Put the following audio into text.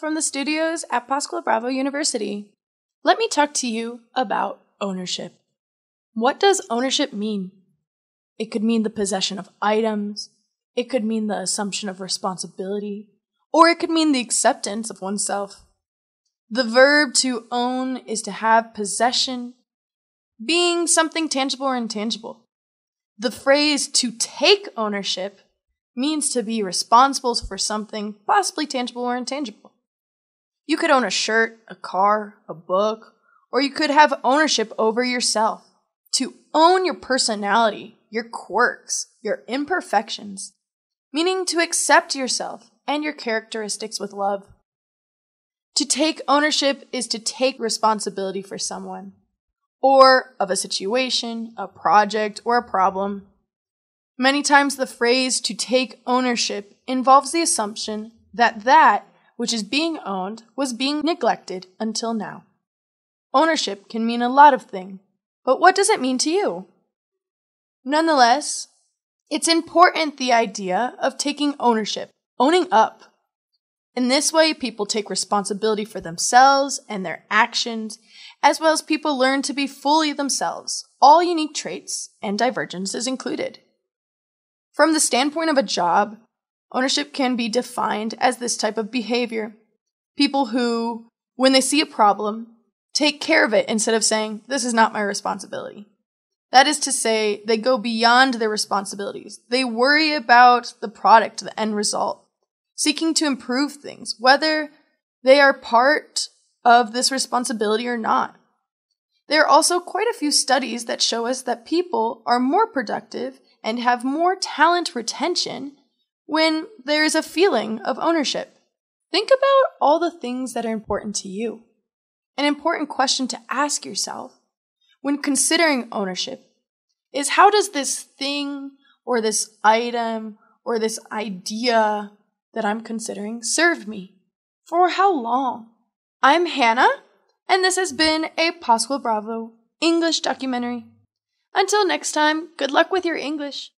from the studios at Pascual Bravo University. Let me talk to you about ownership. What does ownership mean? It could mean the possession of items, it could mean the assumption of responsibility, or it could mean the acceptance of oneself. The verb to own is to have possession, being something tangible or intangible. The phrase to take ownership means to be responsible for something possibly tangible or intangible. You could own a shirt, a car, a book, or you could have ownership over yourself. To own your personality, your quirks, your imperfections, meaning to accept yourself and your characteristics with love. To take ownership is to take responsibility for someone, or of a situation, a project, or a problem. Many times the phrase to take ownership involves the assumption that that which is being owned, was being neglected until now. Ownership can mean a lot of things, but what does it mean to you? Nonetheless, it's important the idea of taking ownership, owning up. In this way, people take responsibility for themselves and their actions, as well as people learn to be fully themselves, all unique traits and divergences included. From the standpoint of a job, Ownership can be defined as this type of behavior. People who, when they see a problem, take care of it instead of saying, This is not my responsibility. That is to say, they go beyond their responsibilities. They worry about the product, the end result, seeking to improve things, whether they are part of this responsibility or not. There are also quite a few studies that show us that people are more productive and have more talent retention when there is a feeling of ownership. Think about all the things that are important to you. An important question to ask yourself when considering ownership is how does this thing or this item or this idea that I'm considering serve me? For how long? I'm Hannah, and this has been a Pasqua Bravo English documentary. Until next time, good luck with your English.